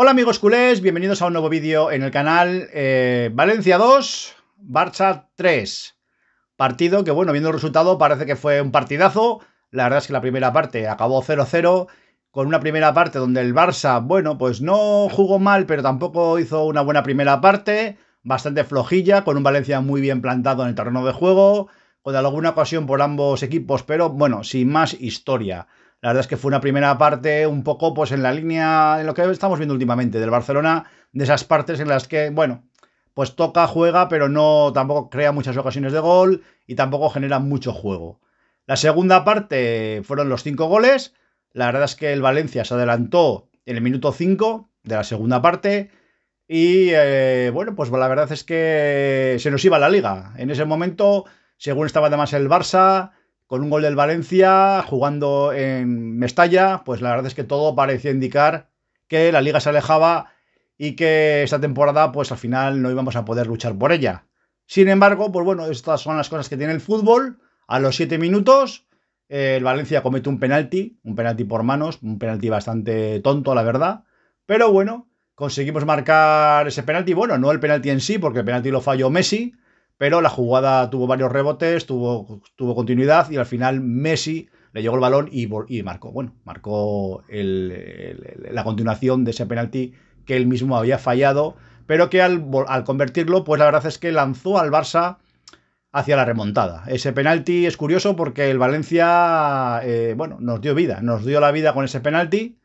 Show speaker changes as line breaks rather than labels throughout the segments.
Hola amigos culés, bienvenidos a un nuevo vídeo en el canal eh, Valencia 2, Barça 3. Partido que, bueno, viendo el resultado parece que fue un partidazo. La verdad es que la primera parte acabó 0-0, con una primera parte donde el Barça, bueno, pues no jugó mal, pero tampoco hizo una buena primera parte, bastante flojilla, con un Valencia muy bien plantado en el terreno de juego, con alguna ocasión por ambos equipos, pero bueno, sin más historia. La verdad es que fue una primera parte un poco pues en la línea, en lo que estamos viendo últimamente del Barcelona, de esas partes en las que, bueno, pues toca, juega, pero no tampoco crea muchas ocasiones de gol y tampoco genera mucho juego. La segunda parte fueron los cinco goles. La verdad es que el Valencia se adelantó en el minuto 5 de la segunda parte. Y eh, bueno, pues la verdad es que se nos iba la liga. En ese momento, según estaba además el Barça, con un gol del Valencia, jugando en Mestalla, pues la verdad es que todo parecía indicar que la liga se alejaba y que esta temporada, pues al final no íbamos a poder luchar por ella. Sin embargo, pues bueno, estas son las cosas que tiene el fútbol. A los siete minutos, eh, el Valencia comete un penalti, un penalti por manos, un penalti bastante tonto, la verdad. Pero bueno, conseguimos marcar ese penalti. Bueno, no el penalti en sí, porque el penalti lo falló Messi, pero la jugada tuvo varios rebotes, tuvo, tuvo continuidad y al final Messi le llegó el balón y, y marcó. Bueno, marcó la continuación de ese penalti que él mismo había fallado, pero que al, convertirlo, pues la verdad es que lanzó al Barça hacia la remontada. Ese penalti es curioso porque el Valencia, eh, bueno, nos dio vida, nos dio la vida con ese penalti.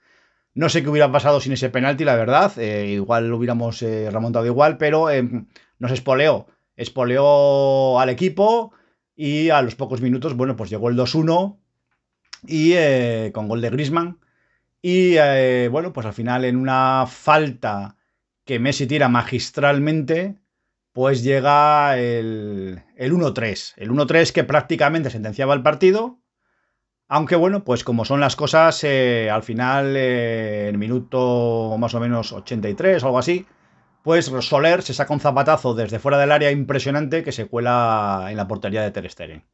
No sé qué hubiera pasado sin ese penalti, la verdad. Eh, igual lo hubiéramos eh, remontado igual, pero em, nos espoleó espoleó al equipo y a los pocos minutos, bueno, pues llegó el 2-1 y eh, con gol de Grisman. Y eh, bueno, pues al final en una falta que Messi tira magistralmente, pues llega el, 1-3. El 1-3 que prácticamente sentenciaba el partido. Aunque bueno, pues como son las cosas, eh, al final, en el minuto más o menos 83 o algo así, pues Soler se saca un zapatazo desde fuera del área impresionante que se cuela en la portería de Ter Stegen.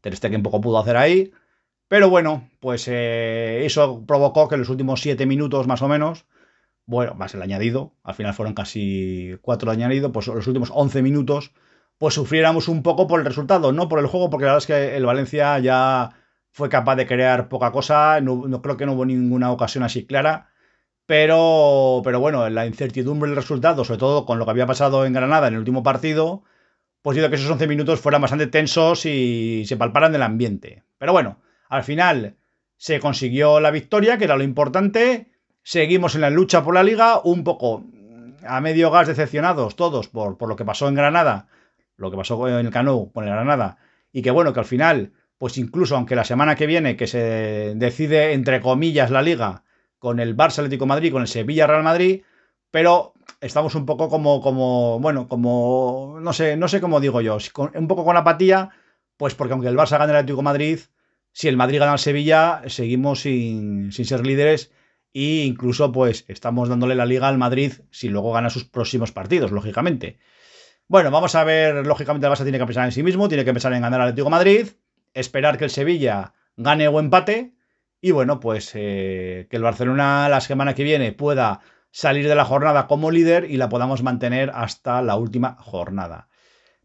Ter Stegen poco pudo hacer ahí, pero bueno, pues eh, eso provocó que en los últimos 7 minutos más o menos, bueno, más el añadido, al final fueron casi 4 añadidos, pues los últimos 11 minutos, pues sufriéramos un poco por el resultado, no por el juego, porque la verdad es que el Valencia ya fue capaz de crear poca cosa, no creo que no hubo ninguna ocasión así clara pero, pero bueno, la incertidumbre del resultado, sobre todo con lo que había pasado en Granada en el último partido, pues hizo que esos 11 minutos fueran bastante tensos y se palparan del ambiente. Pero bueno, al final se consiguió la victoria, que era lo importante. Seguimos en la lucha por la liga, un poco mm, a medio gas decepcionados todos por, por lo que pasó en Granada, lo que pasó en el Cano con el Granada, y que bueno, que al final, pues incluso aunque la semana que viene, que se decide entre comillas la liga, con el Barça Atlético de Madrid, con el Sevilla Real Madrid, pero estamos un poco como, como bueno, como, no sé, no sé cómo digo yo, un poco con apatía, pues porque aunque el Barça gane el Atlético Madrid, si el Madrid gana al Sevilla, seguimos sin, sin ser líderes e incluso pues estamos dándole la liga al Madrid si luego gana sus próximos partidos, lógicamente. Bueno, vamos a ver, lógicamente el Barça tiene que pensar en sí mismo, tiene que pensar en ganar al Atlético Madrid, esperar que el Sevilla gane o empate, y bueno, pues eh, que el Barcelona la semana que viene pueda salir de la jornada como líder y la podamos mantener hasta la última jornada.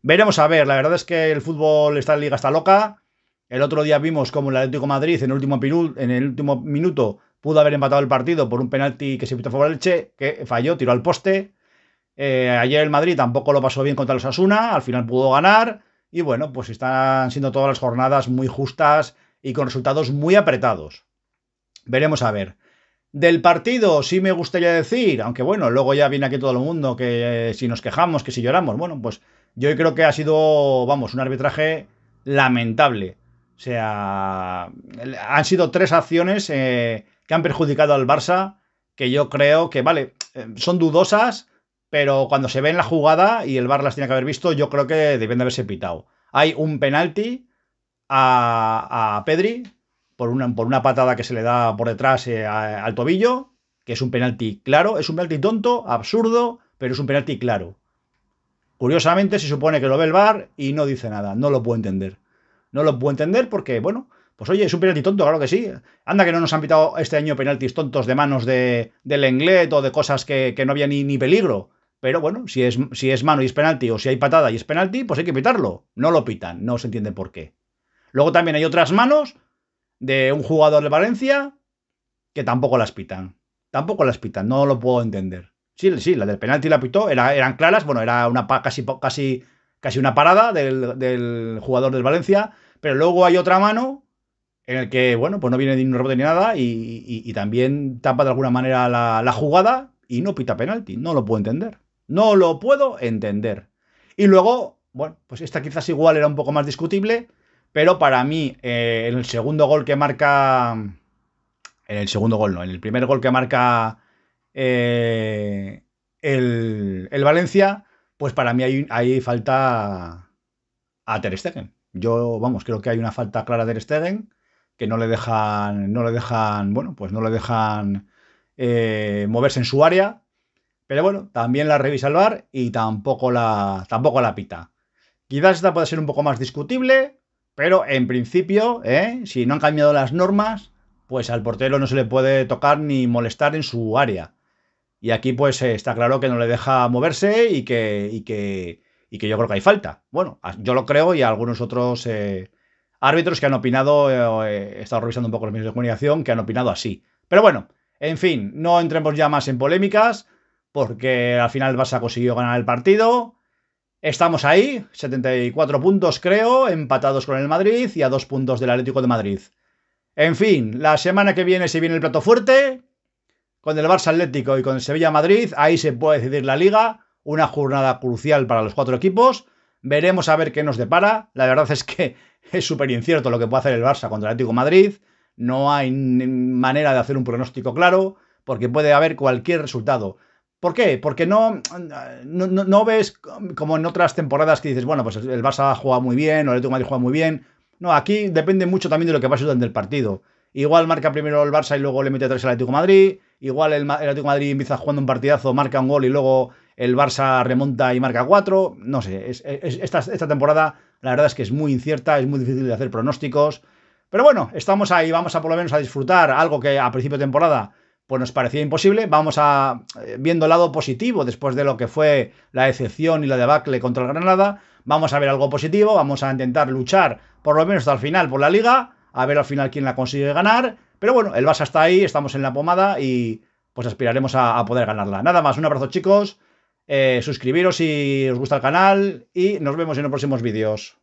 Veremos a ver, la verdad es que el fútbol, está en liga está loca. El otro día vimos como el Atlético Madrid en el último, en el último minuto pudo haber empatado el partido por un penalti que se a favor Che, que falló, tiró al poste. Eh, ayer el Madrid tampoco lo pasó bien contra los Asuna, al final pudo ganar. Y bueno, pues están siendo todas las jornadas muy justas y con resultados muy apretados. Veremos a ver. Del partido sí me gustaría decir, aunque bueno, luego ya viene aquí todo el mundo que si nos quejamos, que si lloramos, bueno, pues yo creo que ha sido, vamos, un arbitraje lamentable. O sea, han sido tres acciones eh, que han perjudicado al Barça, que yo creo que, vale, eh, son dudosas, pero cuando se ve en la jugada y el Bar las tiene que haber visto, yo creo que deben de haberse pitado. Hay un penalti a, Pedri por una, por una, patada que se le da por detrás eh, al tobillo, que es un penalti claro, es un penalti tonto, absurdo, pero es un penalti claro. Curiosamente se supone que lo ve el VAR y no dice nada, no lo puedo entender. No lo puedo entender porque, bueno, pues oye, es un penalti tonto, claro que sí. Anda que no nos han pitado este año penaltis tontos de manos de, del o de cosas que, que no había ni, ni, peligro. Pero bueno, si es, si es mano y es penalti o si hay patada y es penalti, pues hay que pitarlo. No lo pitan, no se entiende por qué. Luego también hay otras manos de un jugador de Valencia que tampoco las pitan. Tampoco las pitan, no lo puedo entender. Sí, sí, la del penalti la pitó, eran claras, bueno, era una casi, casi, casi una parada del, jugador del Valencia, pero luego hay otra mano en el que, bueno, pues no viene ni un rebote ni nada y, también tapa de alguna manera la, la jugada y no pita penalti. No lo puedo entender. No lo puedo entender. Y luego, bueno, pues esta quizás igual era un poco más discutible, pero para mí, en eh, el segundo gol que marca. En el segundo gol, no, en el primer gol que marca eh, el, el, Valencia, pues para mí hay, hay falta a Ter Stegen. Yo, vamos, creo que hay una falta clara de Ter Stegen que no le dejan, no le dejan, bueno, pues no le dejan eh, moverse en su área. Pero bueno, también la revisa el y tampoco la, tampoco la pita. Quizás esta pueda ser un poco más discutible, pero en principio, ¿eh? si no han cambiado las normas, pues al portero no se le puede tocar ni molestar en su área. Y aquí pues eh, está claro que no le deja moverse y que, que, yo creo que hay falta. Bueno, yo lo creo y algunos otros eh, árbitros que han opinado, he estado revisando un poco los medios de comunicación, que han opinado así. Pero bueno, en fin, no entremos ya más en polémicas porque al final vas a conseguir ganar el partido Estamos ahí, 74 puntos creo, empatados con el Madrid y a dos puntos del Atlético de Madrid. En fin, la semana que viene si viene el plato fuerte con el Barça Atlético y con el Sevilla Madrid. Ahí se puede decidir la liga, una jornada crucial para los cuatro equipos. Veremos a ver qué nos depara. La verdad es que es súper incierto lo que puede hacer el Barça contra el Atlético Madrid. No hay manera de hacer un pronóstico claro porque puede haber cualquier resultado. ¿Por qué? Porque no, no, ves como en otras temporadas que dices, bueno, pues el Barça juega muy bien, o el Atlético Madrid juega muy bien. No, aquí depende mucho también de lo que pase durante el partido. Igual marca primero el Barça y luego le mete atrás al Atlético Madrid. Igual el, Atlético Madrid empieza jugando un partidazo, marca un gol y luego el Barça remonta y marca cuatro. No sé, esta, esta temporada la verdad es que es muy incierta, es muy difícil de hacer pronósticos. Pero bueno, estamos ahí, vamos a por lo menos a disfrutar algo que a principio de temporada pues nos parecía imposible. Vamos a, eh, viendo el lado positivo después de lo que fue la excepción y la debacle contra el Granada, vamos a ver algo positivo, vamos a intentar luchar por lo menos hasta el final por la liga, a ver al final quién la consigue ganar. Pero bueno, el Barça está ahí, estamos en la pomada y pues aspiraremos a, poder ganarla. Nada más, un abrazo chicos, eh, suscribiros si os gusta el canal y nos vemos en los próximos vídeos.